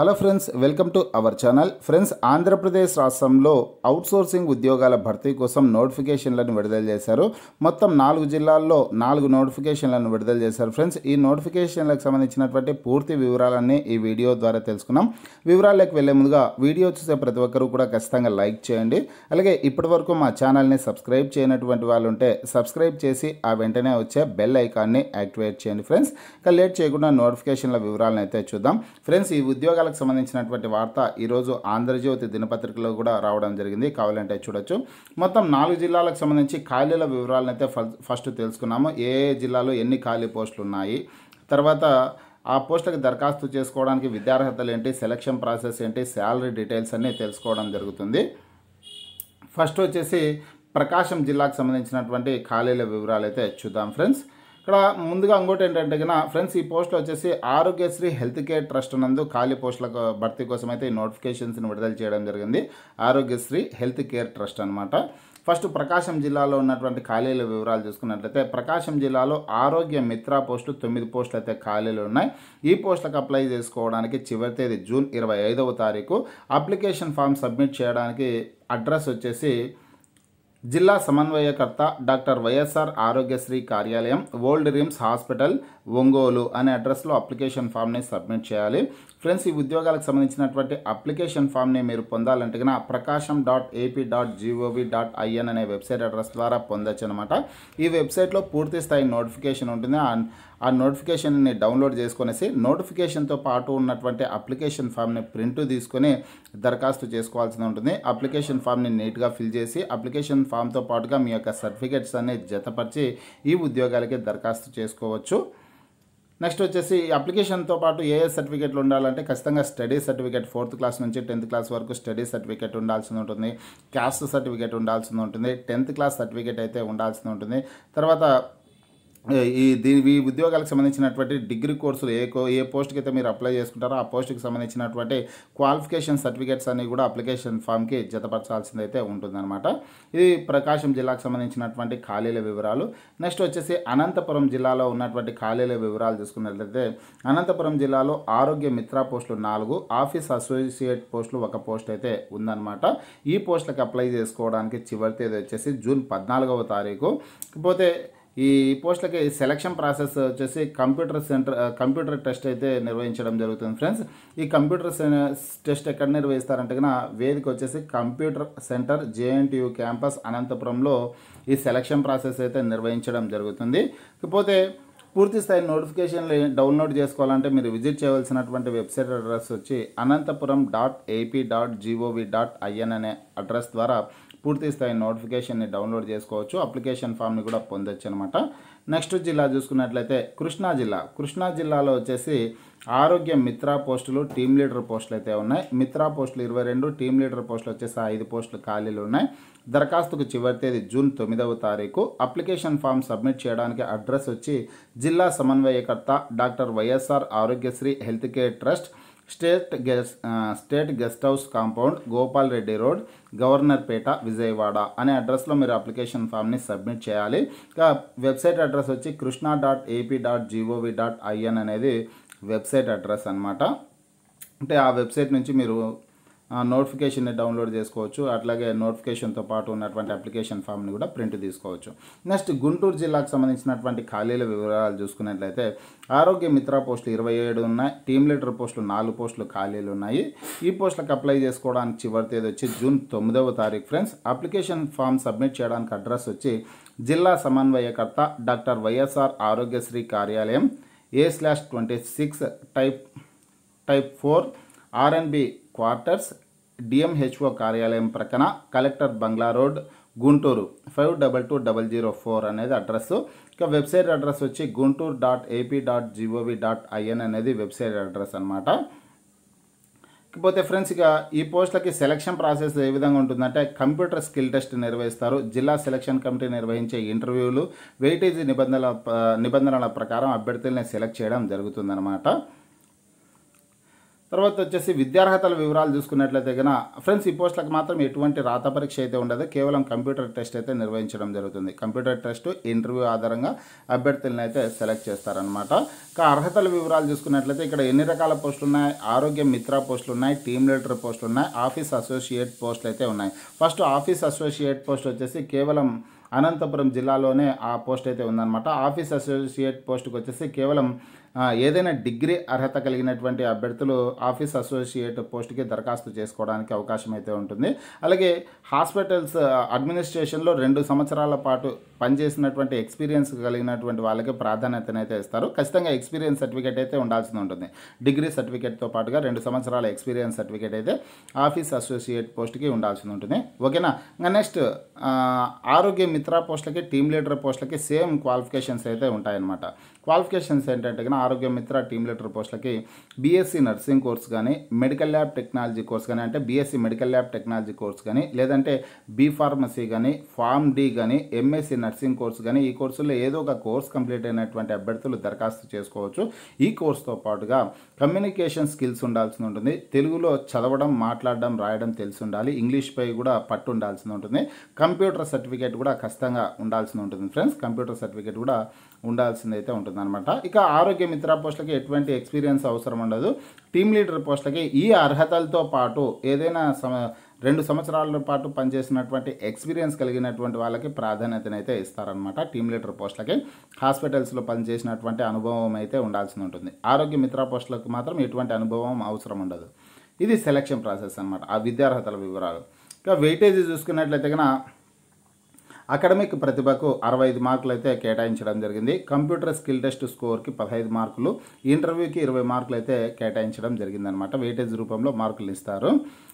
hello friends welcome to our channel friends Andhra Pradesh రాష్ట్రంలో outsourcing ఉద్యోగాల భర్తీ కోసం నోటిఫికేషన్లను విడుదల చేశారు మొత్తం నాలుగు జిల్లాల్లో నాలుగు నోటిఫికేషన్లను విడుదల చేశారు ఫ్రెండ్స్ ఈ నోటిఫికేషన్లకు సంబంధించినటువంటి పూర్తి వివరాలన్నీ ఈ వీడియో ద్వారా తెలుసుకున్నాం వివరాలకు వెళ్లే ముందుగా వీడియో చూసే ప్రతి ఒక్కరూ కూడా ఖచ్చితంగా లైక్ చేయండి అలాగే ఇప్పటివరకు మా ఛానల్ని సబ్స్క్రైబ్ చేయనటువంటి వాళ్ళు ఉంటే సబ్స్క్రైబ్ చేసి ఆ వెంటనే వచ్చే బెల్ ఐకాన్ని యాక్టివేట్ చేయండి ఫ్రెండ్స్ ఇంకా లేట్ చేయకుండా నోటిఫికేషన్ల వివరాలను అయితే చూద్దాం ఫ్రెండ్స్ ఈ ఉద్యోగాల విషయాలకు సంబంధించినటువంటి వార్త ఈరోజు ఆంధ్రజ్యోతి దినపత్రికలో కూడా రావడం జరిగింది కావాలంటే చూడొచ్చు మొత్తం నాలుగు జిల్లాలకు సంబంధించి ఖాళీల వివరాలను అయితే ఫస్ట్ తెలుసుకున్నాము ఏ ఏ జిల్లాలో ఎన్ని ఖాళీ పోస్టులు ఉన్నాయి తర్వాత ఆ పోస్టులకు దరఖాస్తు చేసుకోవడానికి విద్యార్హతలు ఏంటి సెలక్షన్ ప్రాసెస్ ఏంటి శాలరీ డీటెయిల్స్ అన్నీ తెలుసుకోవడం జరుగుతుంది ఫస్ట్ వచ్చేసి ప్రకాశం జిల్లాకు సంబంధించినటువంటి ఖాళీల వివరాలు అయితే చూద్దాం ఫ్రెండ్స్ ఇక్కడ ముందుగా ఇంకోటి ఏంటంటే కన్నా ఫ్రెండ్స్ ఈ పోస్ట్ వచ్చేసి ఆరోగ్యశ్రీ హెల్త్ కేర్ ట్రస్ట్ నందు ఖాళీ పోస్టుల భర్తీ కోసం అయితే ఈ నోటిఫికేషన్స్ని విడుదల చేయడం జరిగింది ఆరోగ్యశ్రీ హెల్త్ కేర్ ట్రస్ట్ అనమాట ఫస్ట్ ప్రకాశం జిల్లాలో ఉన్నటువంటి ఖాళీల వివరాలు చూసుకున్నట్లయితే ప్రకాశం జిల్లాలో ఆరోగ్య మిత్ర పోస్టులు తొమ్మిది పోస్టులు అయితే ఖాళీలు ఉన్నాయి ఈ పోస్టులకు అప్లై చేసుకోవడానికి చివరి తేదీ జూన్ ఇరవై ఐదవ తారీఖు అప్లికేషన్ ఫామ్ సబ్మిట్ చేయడానికి అడ్రస్ వచ్చేసి జిల్లా సమన్వయకర్త డాక్టర్ వైఎస్ఆర్ ఆరోగ్యశ్రీ కార్యాలయం ఓల్డ్ రిమ్స్ హాస్పిటల్ ఒంగోలు అనే అడ్రస్లో అప్లికేషన్ ఫామ్ని సబ్మిట్ చేయాలి ఫ్రెండ్స్ ఈ ఉద్యోగాలకు సంబంధించినటువంటి అప్లికేషన్ ఫామ్ని మీరు పొందాలంటే కనుక Prakasam dot AP dot GOV dot IN అనే వెబ్సైట్ అడ్రస్ ద్వారా పొందొచ్చు అనమాట ఈ వెబ్సైట్లో పూర్తి స్థాయి నోటిఫికేషన్ ఉంటుంది ఆ నోటిఫికేషన్ని డౌన్లోడ్ చేసుకునేసి నోటిఫికేషన్తో పాటు ఉన్నటువంటి అప్లికేషన్ ఫామ్ని ప్రింట్ తీసుకొని దరఖాస్తు చేసుకోవాల్సి ఉంటుంది అప్లికేషన్ ఫామ్ని నీట్గా ఫిల్ చేసి అప్లికేషన్ ఫామ్తో పాటుగా మీ యొక్క సర్టిఫికేట్స్ అనేది జతపరిచి ఈ ఉద్యోగాలకి దరఖాస్తు చేసుకోవచ్చు నెక్స్ట్ వచ్చేసి అప్లికేషన్తో పాటు ఏ ఏ సర్టిఫికేట్లు ఉండాలంటే ఖచ్చితంగా స్టడీ సర్టిఫికేట్ ఫోర్త్ క్లాస్ నుంచి టెన్త్ క్లాస్ వరకు స్టడీ సర్టిఫికేట్ ఉండాల్సి ఉంటుంది క్యాస్ట్ సర్టిఫికేట్ ఉండాల్సి ఉంటుంది టెన్త్ క్లాస్ సర్టిఫికేట్ అయితే ఉండాల్సి ఉంటుంది తర్వాత ఈ దీని ఈ ఉద్యోగాలకు సంబంధించినటువంటి డిగ్రీ కోర్సులు ఏ ఏ పోస్ట్కి అయితే మీరు అప్లై చేసుకుంటారో ఆ పోస్ట్కి సంబంధించినటువంటి క్వాలిఫికేషన్ సర్టిఫికేట్స్ అన్ని కూడా అప్లికేషన్ ఫామ్కి జతపరచాల్సిందైతే ఉంటుందన్నమాట ఇది ప్రకాశం జిల్లాకు సంబంధించినటువంటి ఖాళీల వివరాలు నెక్స్ట్ వచ్చేసి అనంతపురం జిల్లాలో ఉన్నటువంటి ఖాళీల వివరాలు చూసుకున్నట్లయితే అనంతపురం జిల్లాలో ఆరోగ్య మిత్ర పోస్టులు నాలుగు ఆఫీస్ అసోసియేట్ పోస్టులు ఒక పోస్ట్ అయితే ఉందన్నమాట ఈ పోస్టులకు అప్లై చేసుకోవడానికి చివరి తేదీ వచ్చేసి జూన్ పద్నాలుగవ తారీఖు పోతే ఈ పోస్టులకి సెలక్షన్ ప్రాసెస్ వచ్చేసి కంప్యూటర్ సెంటర్ కంప్యూటర్ టెస్ట్ అయితే నిర్వహించడం జరుగుతుంది ఫ్రెండ్స్ ఈ కంప్యూటర్ టెస్ట్ ఎక్కడ నిర్వహిస్తారంటే కన్నా వేదిక వచ్చేసి కంప్యూటర్ సెంటర్ జేఎన్టీయూ క్యాంపస్ అనంతపురంలో ఈ సెలక్షన్ ప్రాసెస్ అయితే నిర్వహించడం జరుగుతుంది ఇకపోతే పూర్తి స్థాయి నోటిఫికేషన్లు డౌన్లోడ్ చేసుకోవాలంటే మీరు విజిట్ చేయవలసినటువంటి వెబ్సైట్ అడ్రస్ వచ్చి Anantapuram dot AP dot GOV dot IN అనే అడ్రస్ ద్వారా పూర్తి స్థాయి నోటిఫికేషన్ని డౌన్లోడ్ చేసుకోవచ్చు అప్లికేషన్ ఫామ్ని కూడా పొందొచ్చు అనమాట నెక్స్ట్ జిల్లా చూసుకున్నట్లయితే కృష్ణా జిల్లా కృష్ణా జిల్లాలో వచ్చేసి ఆరోగ్య మిత్రా పోస్టులు టీమ్ లీడర్ పోస్టులు అయితే ఉన్నాయి మిత్రా పోస్టులు ఇరవై రెండు టీమ్ లీడర్ పోస్టులు వచ్చేసి ఐదు పోస్టులు ఖాళీలు ఉన్నాయి దరఖాస్తుకు చివరి తేదీ జూన్ తొమ్మిదవ తారీఖు అప్లికేషన్ ఫామ్ సబ్మిట్ చేయడానికి అడ్రస్ వచ్చి జిల్లా సమన్వయకర్త doctor YSR Aarogyasri health care trust state guest state guest house compound Gopal Reddy road Governorpet Vijayawada అనే అడ్రస్లో మీరు అప్లికేషన్ ఫామ్ని సబ్మిట్ చేయాలి ఇంకా వెబ్సైట్ అడ్రస్ వచ్చి Krishna dot AP dot GOV dot IN అనేది వెబ్సైట్ అడ్రస్ అనమాట అంటే ఆ వెబ్సైట్ నుంచి మీరు నోటిఫికేషన్ని డౌన్లోడ్ చేసుకోవచ్చు అట్లాగే నోటిఫికేషన్తో పాటు ఉన్నటువంటి అప్లికేషన్ ఫామ్ని కూడా ప్రింట్ తీసుకోవచ్చు నెక్స్ట్ గుంటూరు జిల్లాకు సంబంధించినటువంటి ఖాళీల వివరాలు చూసుకున్నట్లయితే ఆరోగ్య మిత్ర పోస్టులు ఇరవై ఏడు ఉన్నాయి టీమ్ లీడర్ పోస్టులు నాలుగు పోస్టులు ఖాళీలు ఉన్నాయి ఈ పోస్టులకు అప్లై చేసుకోవడానికి చివరి తేదీ వచ్చి జూన్ తొమ్మిదవ తారీఖు ఫ్రెండ్స్ అప్లికేషన్ ఫామ్ సబ్మిట్ చేయడానికి అడ్రస్ వచ్చి జిల్లా సమన్వయకర్త డాక్టర్ వైఎస్ఆర్ ఆరోగ్యశ్రీ కార్యాలయం A slash twenty six type type four RNB quarters DMHO కార్యాలయం ప్రక్కన collector bungalow road Guntur five double two double zero four అనేది అడ్రస్ ఇక వెబ్సైట్ అడ్రస్ వచ్చి Guntur dot AP dot GOV dot IN అనేది వెబ్సైట్ అడ్రస్ అనమాట ఇకపోతే friends ఇక ఈ పోస్టులకి సెలక్షన్ ప్రాసెస్ ఏ విధంగా ఉంటుందంటే కంప్యూటర్ స్కిల్ టెస్ట్ నిర్వహిస్తారు జిల్లా సెలక్షన్ కమిటీ నిర్వహించే ఇంటర్వ్యూలు వెయిటేజీ నిబంధనల నిబంధనల ప్రకారం అభ్యర్థుల్ని సెలెక్ట్ చేయడం జరుగుతుందన్నమాట తర్వాత వచ్చేసి విద్యార్హతల వివరాలు చూసుకున్నట్లయితే కనుక ఫ్రెండ్స్ ఈ పోస్టులకు మాత్రం ఎటువంటి రాత పరీక్ష అయితే ఉండదు కేవలం కంప్యూటర్ టెస్ట్ అయితే నిర్వహించడం జరుగుతుంది కంప్యూటర్ టెస్ట్ ఇంటర్వ్యూ ఆధారంగా అభ్యర్థులను అయితే సెలెక్ట్ చేస్తారనమాట ఇంకా అర్హతల వివరాలు చూసుకున్నట్లయితే ఇక్కడ ఎన్ని రకాల పోస్టులు ఉన్నాయి ఆరోగ్య మిత్ర పోస్టులు ఉన్నాయి టీమ్ లీడర్ పోస్టులు ఉన్నాయి ఆఫీస్ అసోసియేట్ పోస్టులు అయితే ఉన్నాయి ఫస్ట్ ఆఫీస్ అసోసియేట్ పోస్ట్ వచ్చేసి కేవలం అనంతపురం జిల్లాలోనే ఆ పోస్ట్ అయితే ఉందన్నమాట ఆఫీస్ అసోసియేట్ పోస్ట్కి వచ్చేసి కేవలం ఏదైనా డిగ్రీ అర్హత కలిగినటువంటి అభ్యర్థులు ఆఫీస్ అసోసియేట్ పోస్ట్కి దరఖాస్తు చేసుకోవడానికి అవకాశం అయితే ఉంటుంది అలాగే హాస్పిటల్స్ అడ్మినిస్ట్రేషన్లో రెండు సంవత్సరాల పాటు పనిచేసినటువంటి ఎక్స్పీరియన్స్ కలిగినటువంటి వాళ్ళకి ప్రాధాన్యతనైతే ఇస్తారు ఖచ్చితంగా ఎక్స్పీరియన్స్ సర్టిఫికేట్ అయితే ఉండాల్సి ఉంటుంది డిగ్రీ సర్టిఫికేట్తో పాటుగా రెండు సంవత్సరాల ఎక్స్పీరియన్స్ సర్టిఫికేట్ అయితే ఆఫీస్ అసోసియేట్ పోస్ట్కి ఉండాల్సి ఉంటుంది ఓకేనా ఇంకా నెక్స్ట్ ఆరోగ్య మిత్ర పోస్టులకి టీమ్ లీడర్ పోస్టులకి సేమ్ క్వాలిఫికేషన్స్ అయితే ఉంటాయన్నమాట క్వాలిఫికేషన్స్ ఏంటంటే కానీ ఆరోగ్య మిత్ర టీమ్ లీడర్ పోస్టులకి బీఎస్సీ నర్సింగ్ కోర్స్ కానీ మెడికల్ ల్యాబ్ టెక్నాలజీ కోర్స్ కానీ అంటే BSc medical lab technology course కానీ లేదంటే బీ ఫార్మసీ కానీ ఫామ్ డి కానీ ఎంఎస్సీ నర్సింగ్ కోర్స్ కానీ ఈ కోర్సుల్లో ఏదో ఒక కోర్స్ కంప్లీట్ అయినటువంటి అభ్యర్థులు దరఖాస్తు చేసుకోవచ్చు ఈ కోర్స్తో పాటుగా కమ్యూనికేషన్ స్కిల్స్ ఉండాల్సి ఉంటుంది తెలుగులో చదవడం మాట్లాడడం రాయడం తెలిసి ఉండాలి ఇంగ్లీష్పై కూడా పట్టు ఉండాల్సి ఉంటుంది కంప్యూటర్ సర్టిఫికేట్ కూడా ఖచ్చితంగా ఉండాల్సి ఉంటుంది ఫ్రెండ్స్ కంప్యూటర్ సర్టిఫికేట్ కూడా ఉండాల్సిందైతే ఉంటుంది అనమాట ఇక ఆరోగ్య మిత్ర పోస్టులకి ఎటువంటి ఎక్స్పీరియన్స్ అవసరం ఉండదు టీమ్ లీడర్ పోస్టులకి ఈ అర్హతలతో పాటు ఏదైనా సమ రెండు సంవత్సరాల పాటు పనిచేసినటువంటి ఎక్స్పీరియన్స్ కలిగినటువంటి వాళ్ళకి ప్రాధాన్యతనైతే ఇస్తారనమాట టీమ్ లీడర్ పోస్టులకి హాస్పిటల్స్లో పనిచేసినటువంటి అనుభవం అయితే ఉండాల్సి ఉంటుంది ఆరోగ్య మిత్ర పోస్టులకు మాత్రం ఎటువంటి అనుభవం అవసరం ఉండదు ఇది సెలక్షన్ ప్రాసెస్ అనమాట ఆ విద్యార్హతల వివరాలు ఇక వెయిటేజ్ చూసుకున్నట్లయితే కన్నా అకాడమిక్ ప్రతిభకు అరవై ఐదు మార్కులు అయితే కేటాయించడం జరిగింది కంప్యూటర్ స్కిల్ టెస్ట్ స్కోర్కి పదహైదు మార్కులు ఇంటర్వ్యూకి ఇరవై మార్కులు అయితే కేటాయించడం జరిగిందనమాట వెయిటేజ్ రూపంలో మార్కులు ఇస్తారు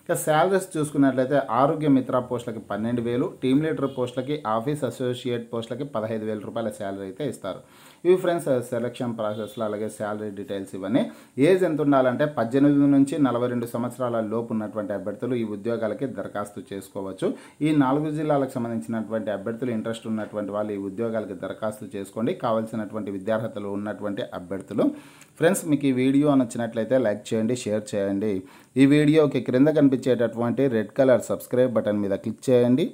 ఇక శాలరీస్ చూసుకున్నట్లయితే ఆరోగ్య మిత్ర పోస్టులకి పన్నెండు వేలు టీమ్ లీడర్ పోస్టులకి ఆఫీస్ అసోసియేట్ పోస్టులకి పదహైదు వేల రూపాయల శాలరీ అయితే ఇస్తారు ఇవి ఫ్రెండ్స్ సెలక్షన్ ప్రాసెస్లో అలాగే శాలరీ డీటెయిల్స్ ఇవన్నీ ఏజ్ ఎంత ఉండాలంటే పద్దెనిమిది నుంచి నలభై రెండు సంవత్సరాల లోపు ఉన్నటువంటి అభ్యర్థులు ఈ ఉద్యోగాలకి దరఖాస్తు చేసుకోవచ్చు ఈ నాలుగు జిల్లాలకు సంబంధించినటువంటి అభ్యర్థులు ఇంట్రెస్ట్ ఉన్నటువంటి వాళ్ళు ఈ ఉద్యోగాలకు దరఖాస్తు చేసుకోండి కావాల్సినటువంటి విద్యార్హతలు ఉన్నటువంటి అభ్యర్థులు ఫ్రెండ్స్ మీకు ఈ వీడియో నచ్చినట్లయితే లైక్ చేయండి షేర్ చేయండి ఈ వీడియోకి క్రింద కనిపించేటటువంటి రెడ్ కలర్ సబ్స్క్రైబ్ బటన్ మీద క్లిక్ చేయండి